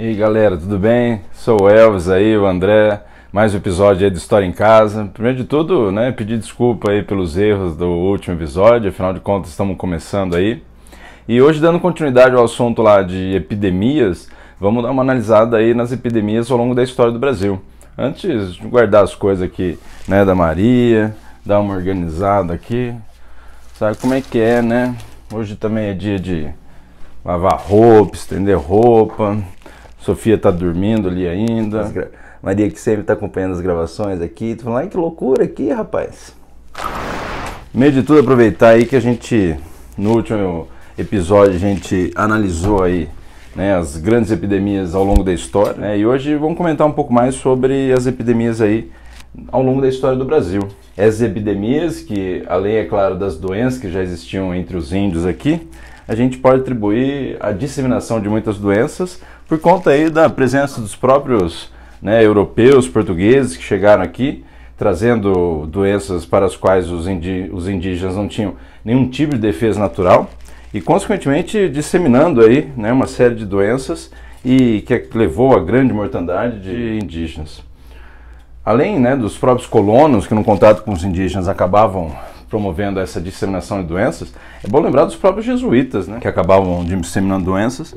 E aí galera, tudo bem? Sou o Elvis aí, o André, mais um episódio aí do História em Casa. Primeiro de tudo, né, pedir desculpa aí pelos erros do último episódio, afinal de contas estamos começando aí. E hoje dando continuidade ao assunto lá de epidemias, vamos dar uma analisada aí nas epidemias ao longo da história do Brasil. Antes de guardar as coisas aqui, né, da Maria, dar uma organizada aqui. Sabe como é que é, né? Hoje também é dia de lavar roupa, estender roupa, Sofia tá dormindo ali ainda. Gra... Maria, que sempre tá acompanhando as gravações aqui, tu falando, ai que loucura aqui, rapaz. Meio de tudo, aproveitar aí que a gente, no último episódio, a gente analisou aí né, as grandes epidemias ao longo da história. Né, e hoje vamos comentar um pouco mais sobre as epidemias aí ao longo da história do Brasil. Essas epidemias, que além, é claro, das doenças que já existiam entre os índios aqui, a gente pode atribuir a disseminação de muitas doenças por conta aí da presença dos próprios né, europeus, portugueses que chegaram aqui, trazendo doenças para as quais os, indi os indígenas não tinham nenhum tipo de defesa natural e, consequentemente, disseminando aí né, uma série de doenças e que levou à grande mortandade de indígenas. Além né, dos próprios colonos que, no contato com os indígenas, acabavam promovendo essa disseminação de doenças, é bom lembrar dos próprios jesuítas, né, que acabavam disseminando doenças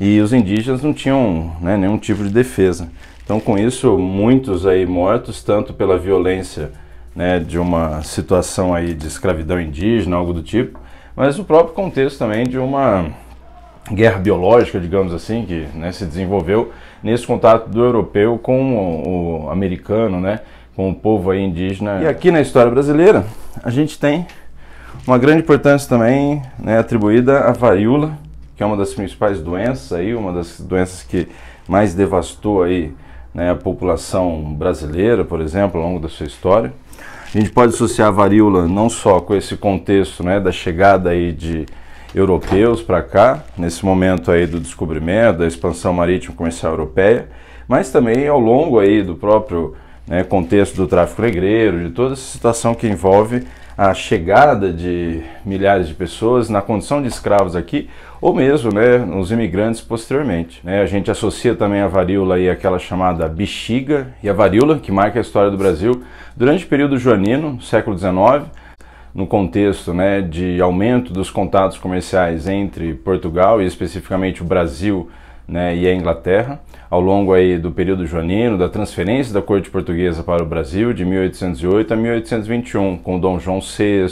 e os indígenas não tinham né, nenhum tipo de defesa. Então, com isso, muitos aí mortos, tanto pela violência né, de uma situação aí de escravidão indígena, algo do tipo, mas o próprio contexto também de uma guerra biológica, digamos assim, que né, se desenvolveu nesse contato do europeu com o, americano, né, com o povo aí indígena. E aqui na história brasileira, a gente tem uma grande importância também né, atribuída à varíola, que é uma das principais doenças aí, uma das doenças que mais devastou aí né, a população brasileira, por exemplo, ao longo da sua história. A gente pode associar a varíola não só com esse contexto né, da chegada aí de europeus para cá, nesse momento aí do descobrimento, da expansão marítima comercial europeia, mas também ao longo aí do próprio né, contexto do tráfico negreiro, de toda essa situação que envolve a chegada de milhares de pessoas na condição de escravos aqui, ou mesmo né, os imigrantes posteriormente. Né? A gente associa também a varíola e aquela chamada bexiga e a varíola, que marca a história do Brasil, durante o período joanino, século XIX, no contexto né, de aumento dos contatos comerciais entre Portugal e especificamente o Brasil né, e a Inglaterra ao longo aí do período joanino, da transferência da corte portuguesa para o Brasil de 1808 a 1821, com Dom João VI,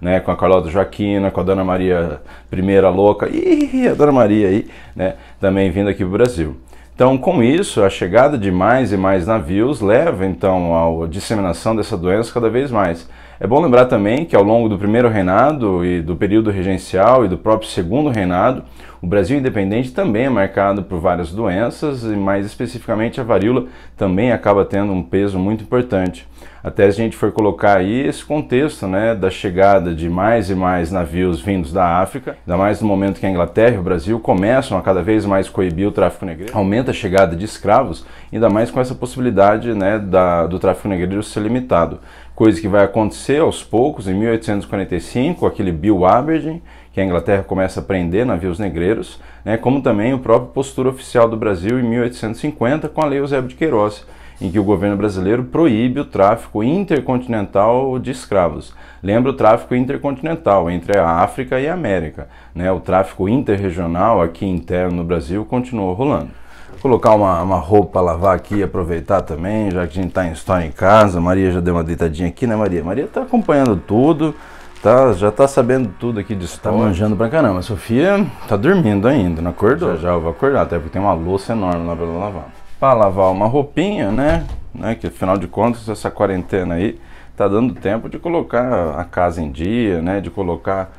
né, com a Carlota Joaquina, com a Dona Maria I Louca, e a Dona Maria aí, né, também vindo aqui para o Brasil. Então, com isso, a chegada de mais e mais navios leva então à disseminação dessa doença cada vez mais. É bom lembrar também que ao longo do primeiro reinado e do período regencial e do próprio segundo reinado, o Brasil independente também é marcado por várias doenças e mais especificamente a varíola também acaba tendo um peso muito importante. Até a gente for colocar aí esse contexto né, da chegada de mais e mais navios vindos da África, ainda mais no momento que a Inglaterra e o Brasil começam a cada vez mais coibir o tráfico negreiro, aumenta a chegada de escravos, ainda mais com essa possibilidade né, da, do tráfico negreiro ser limitado coisa que vai acontecer aos poucos, em 1845, aquele Bill Aberdeen, que a Inglaterra começa a prender navios negreiros, né, como também o próprio postura oficial do Brasil em 1850 com a Lei Eusébio de Queiroz, em que o governo brasileiro proíbe o tráfico intercontinental de escravos. Lembra o tráfico intercontinental entre a África e a América. Né? O tráfico interregional aqui interno no Brasil continuou rolando. Colocar uma, uma roupa, lavar aqui, aproveitar também, já que a gente tá em história em casa. Maria já deu uma deitadinha aqui, né, Maria? Maria tá acompanhando tudo, tá, já tá sabendo tudo aqui de história. Tá manjando pra caramba. A Sofia tá dormindo ainda, não acordou? Já já eu vou acordar, até porque tem uma louça enorme lá pra lavar. Pra lavar uma roupinha, né? né? Que afinal de contas, essa quarentena aí tá dando tempo de colocar a casa em dia, né? De colocar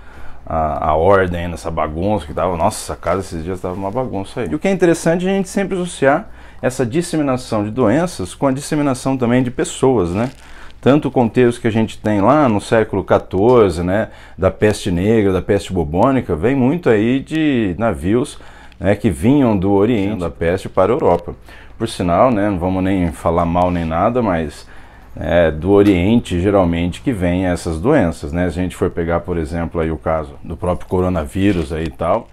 a, a, ordem nessa bagunça que tava. Nossa, essa casa esses dias estava uma bagunça aí. E o que é interessante é a gente sempre associar essa disseminação de doenças com a disseminação também de pessoas, né? Tanto o contexto que a gente tem lá no século XIV, né, da peste negra, da peste bubônica, vem muito aí de navios né, que vinham do Oriente, da peste, para a Europa. Por sinal, né, não vamos nem falar mal nem nada, mas é, do Oriente, geralmente, que vem essas doenças. Né? Se a gente for pegar, por exemplo, aí o caso do próprio coronavírus aí e tal,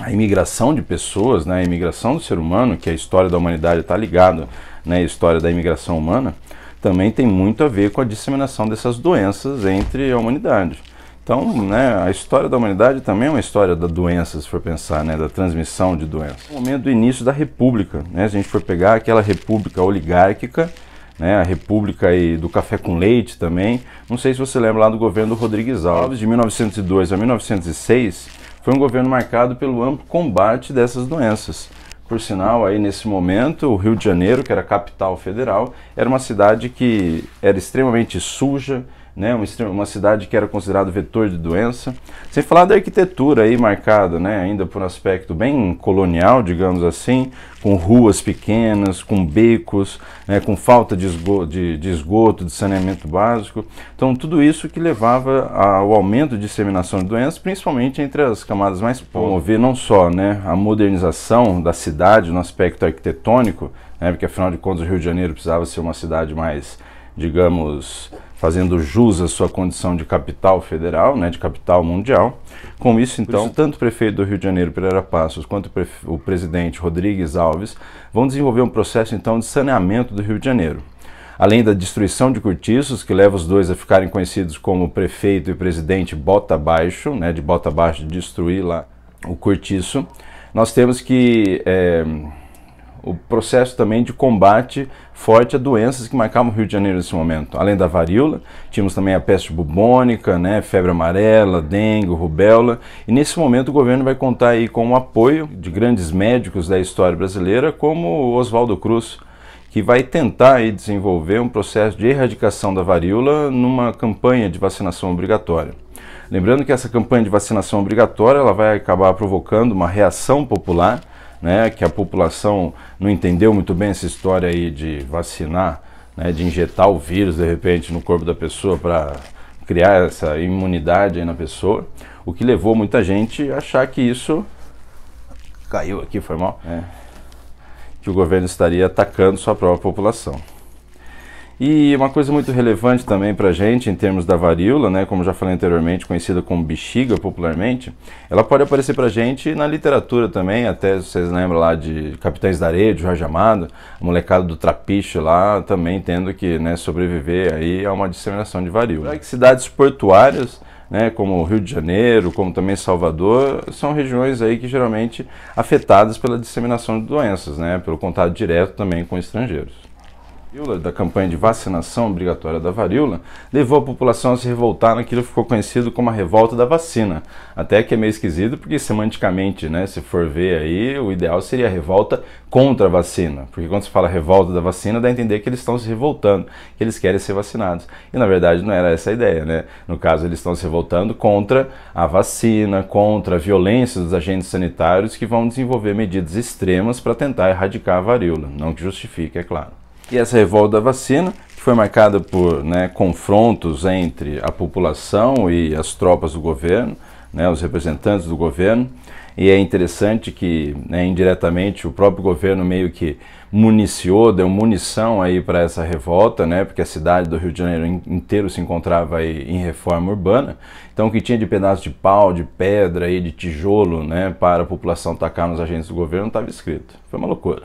a imigração de pessoas, né, a imigração do ser humano, que a história da humanidade está ligada né, à história da imigração humana, também tem muito a ver com a disseminação dessas doenças entre a humanidade. Então, né, a história da humanidade também é uma história da doença, se for pensar, né, da transmissão de doenças. No é momento do início da república, né, se a gente for pegar aquela república oligárquica né, a República e do café com leite também. Não sei se você lembra lá do governo do Rodrigues Alves, de 1902 a 1906, foi um governo marcado pelo amplo combate dessas doenças. Por sinal, aí nesse momento, o Rio de Janeiro, que era capital federal, era uma cidade que era extremamente suja, né? uma cidade que era considerada vetor de doença. Sem falar da arquitetura aí marcada, né? ainda por um aspecto bem colonial, digamos assim, com ruas pequenas, com becos, né? com falta de esgoto, de, de esgoto, de saneamento básico. Então tudo isso que levava ao aumento de disseminação de doenças, principalmente entre as camadas mais pobres. Promover não só né? a modernização da cidade no aspecto arquitetônico, né? porque afinal de contas o Rio de Janeiro precisava ser uma cidade mais digamos, fazendo jus à sua condição de capital federal, né, de capital mundial. Com isso, então, isso, tanto o prefeito do Rio de Janeiro, Pereira Passos, quanto o, o presidente Rodrigues Alves vão desenvolver um processo, então, de saneamento do Rio de Janeiro além da destruição de cortiços, que leva os dois a ficarem conhecidos como prefeito e presidente bota baixo, né, de bota baixo de destruir lá o cortiço, nós temos que é, o processo também de combate forte a doenças que marcavam o Rio de Janeiro nesse momento. Além da varíola, tínhamos também a peste bubônica, né, febre amarela, dengue, rubéola, e nesse momento o governo vai contar aí com o apoio de grandes médicos da história brasileira, como Oswaldo Cruz, que vai tentar aí desenvolver um processo de erradicação da varíola numa campanha de vacinação obrigatória. Lembrando que essa campanha de vacinação obrigatória ela vai acabar provocando uma reação popular né, que a população não entendeu muito bem essa história aí de vacinar, né, de injetar o vírus de repente no corpo da pessoa para criar essa imunidade na pessoa, o que levou muita gente a achar que isso caiu aqui, foi mal, é. que o governo estaria atacando sua própria população. E uma coisa muito relevante também para a gente, em termos da varíola, né, como já falei anteriormente, conhecida como bexiga popularmente, ela pode aparecer para a gente na literatura também, até vocês lembram lá de Capitães da Areia, de Jorge Amado, a molecada do trapiche lá, também tendo que né, sobreviver aí a uma disseminação de varíola. cidades portuárias, né, como Rio de Janeiro, como também Salvador, são regiões aí que geralmente afetadas pela disseminação de doenças, né, pelo contato direto também com estrangeiros da campanha de vacinação obrigatória da varíola levou a população a se revoltar naquilo que ficou conhecido como a revolta da vacina. Até que é meio esquisito, porque semanticamente, né, se for ver aí, o ideal seria a revolta contra a vacina. Porque quando se fala revolta da vacina, dá a entender que eles estão se revoltando, que eles querem ser vacinados. E na verdade não era essa a ideia, né? No caso, eles estão se revoltando contra a vacina, contra a violência dos agentes sanitários que vão desenvolver medidas extremas para tentar erradicar a varíola. Não que justifique, é claro. E essa revolta da vacina, que foi marcada por né, confrontos entre a população e as tropas do governo, né, os representantes do governo. E é interessante que, né, indiretamente, o próprio governo meio que municiou, deu munição aí para essa revolta, né, porque a cidade do Rio de Janeiro inteiro se encontrava aí em reforma urbana. Então, o que tinha de pedaço de pau, de pedra aí, de tijolo né, para a população tacar nos agentes do governo estava escrito. Foi uma loucura.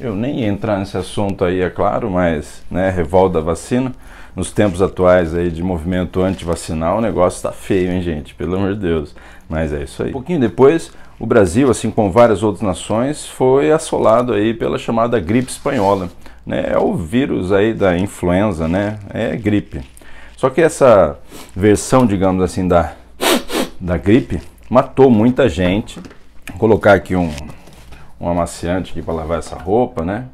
Eu nem ia entrar nesse assunto aí, é claro, mas né, revolta vacina. Nos tempos atuais aí de movimento antivacinal, o negócio está feio, hein, gente? Pelo amor de Deus. Mas é isso aí. Um pouquinho depois, o Brasil, assim como várias outras nações, foi assolado aí pela chamada gripe espanhola. Né? É o vírus aí da influenza, né? É gripe. Só que essa versão, digamos assim, da, da gripe matou muita gente. Vou colocar aqui um, um amaciante aqui para lavar essa roupa, né?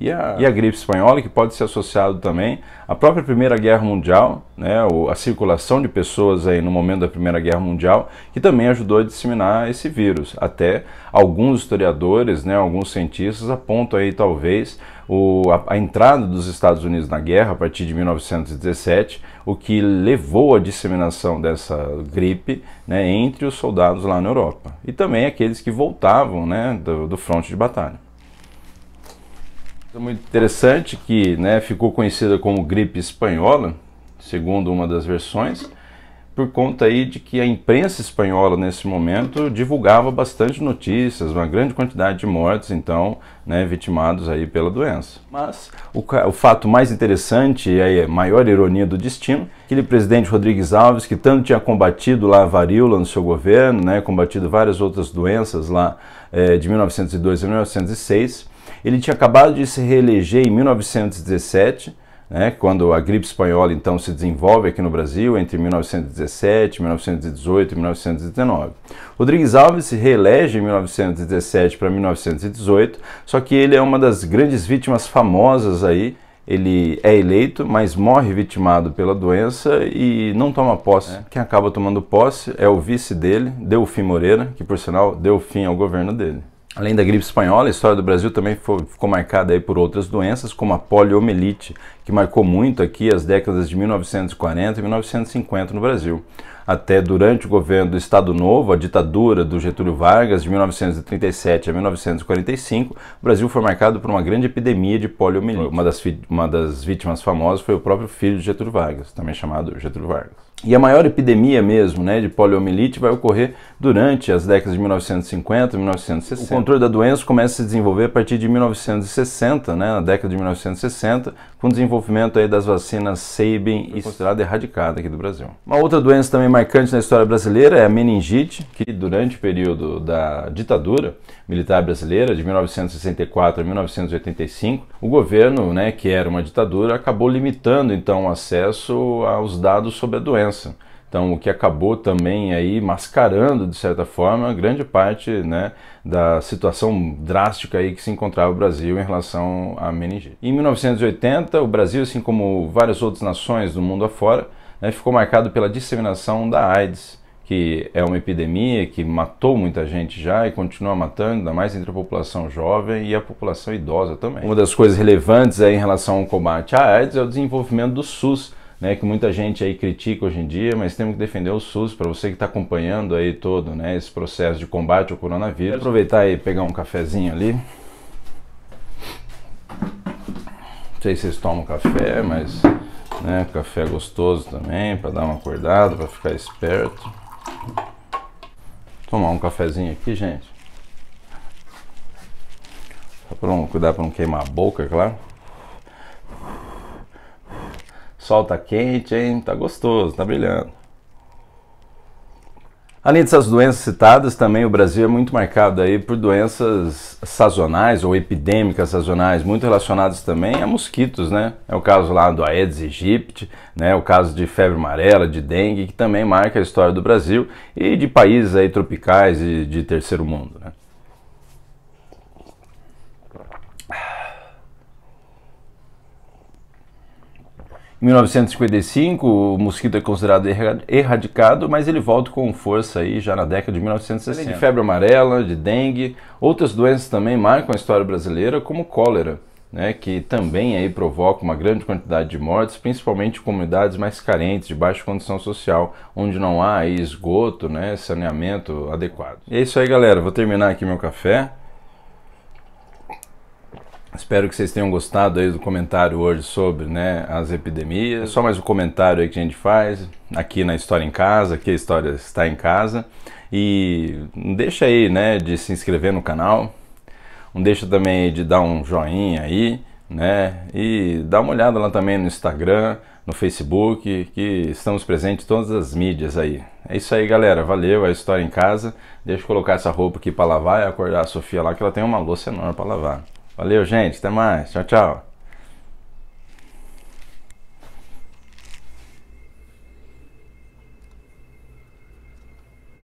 E a, e a, gripe espanhola, que pode ser associado também à própria Primeira Guerra Mundial, né, a circulação de pessoas aí no momento da Primeira Guerra Mundial, que também ajudou a disseminar esse vírus. Até alguns historiadores, né, alguns cientistas apontam aí talvez o, a, a, entrada dos Estados Unidos na guerra a partir de 1917, o que levou à disseminação dessa gripe né, entre os soldados lá na Europa e também aqueles que voltavam né, do, do fronte de batalha. É muito interessante que né, ficou conhecida como gripe espanhola, segundo uma das versões, por conta aí de que a imprensa espanhola nesse momento divulgava bastante notícias, uma grande quantidade de mortes, então, né, vitimados aí pela doença. Mas o, o fato mais interessante e a maior ironia do destino, aquele presidente Rodrigues Alves que tanto tinha combatido lá a varíola no seu governo, né, combatido várias outras doenças lá é, de 1902 a 1906, ele tinha acabado de se reeleger em 1917 né, quando a gripe espanhola então se desenvolve aqui no Brasil entre 1917, 1918 e 1919. Rodrigues Alves se reelege em 1917 para 1918, só que ele é uma das grandes vítimas famosas aí. Ele é eleito, mas morre vitimado pela doença e não toma posse. É. Quem acaba tomando posse é o vice dele, Delfim Moreira, que por sinal deu fim ao governo dele. Além da gripe espanhola, a história do Brasil também foi, ficou marcada aí por outras doenças, como a poliomielite, que marcou muito aqui as décadas de 1940 e 1950 no Brasil. Até durante o governo do Estado Novo, a ditadura do Getúlio Vargas, de 1937 a 1945, o Brasil foi marcado por uma grande epidemia de poliomielite. Uma das, uma das vítimas famosas foi o próprio filho de Getúlio Vargas, também chamado Getúlio Vargas. E a maior epidemia mesmo né, de poliomielite vai ocorrer durante as décadas de 1950 e 1960. O controle da doença começa a se desenvolver a partir de 1960, né, na década de 1960, com o desenvolvimento aí das vacinas Sabin e considerada erradicada aqui do Brasil. Uma outra doença também marcante na história brasileira é a meningite, que durante o período da ditadura militar brasileira, de 1964 a 1985, o governo, né, que era uma ditadura, acabou limitando então o acesso aos dados sobre a doença então, o que acabou também aí mascarando, de certa forma, grande parte né, da situação drástica aí que se encontrava o Brasil em relação à meningite. Em 1980, o Brasil, assim como várias outras nações do mundo afora, né, ficou marcado pela disseminação da AIDS, que é uma epidemia que matou muita gente já e continua matando, ainda mais entre a população jovem e a população idosa também. Uma das coisas relevantes aí em relação ao combate à AIDS é o desenvolvimento do SUS, né, que muita gente aí critica hoje em dia, mas temos que defender o SUS para você que está acompanhando aí todo né, esse processo de combate ao coronavírus. É. Aproveitar e pegar um cafezinho ali. Não sei se vocês tomam café, mas né, café é gostoso também para dar uma acordada, para ficar esperto. Tomar um cafezinho aqui, gente. Só para não cuidar para não queimar a boca, é claro sol tá quente, hein? Tá gostoso, tá brilhando. Além dessas doenças citadas, também o Brasil é muito marcado aí por doenças sazonais ou epidêmicas sazonais, muito relacionadas também a mosquitos, né? É o caso lá do Aedes aegypti, né? O caso de febre amarela, de dengue, que também marca a história do Brasil e de países aí tropicais e de terceiro mundo, né? Em 1955, o mosquito é considerado erradicado, mas ele volta com força aí já na década de 1960. É de febre amarela, de dengue, outras doenças também marcam a história brasileira, como cólera, né, que também aí provoca uma grande quantidade de mortes, principalmente em comunidades mais carentes, de baixa condição social, onde não há esgoto, né, saneamento adequado. E é isso aí, galera. Vou terminar aqui meu café. Espero que vocês tenham gostado aí do comentário hoje sobre né, as epidemias. É só mais um comentário aí que a gente faz aqui na História em Casa, aqui a História está em casa. E deixa aí né, de se inscrever no canal, não deixa também de dar um joinha aí, né? E dá uma olhada lá também no Instagram, no Facebook, que estamos presentes em todas as mídias aí. É isso aí, galera. Valeu, a História em Casa. Deixa eu colocar essa roupa aqui para lavar e acordar a Sofia lá, que ela tem uma louça enorme para lavar. Valeu, gente. Até mais. Tchau, tchau.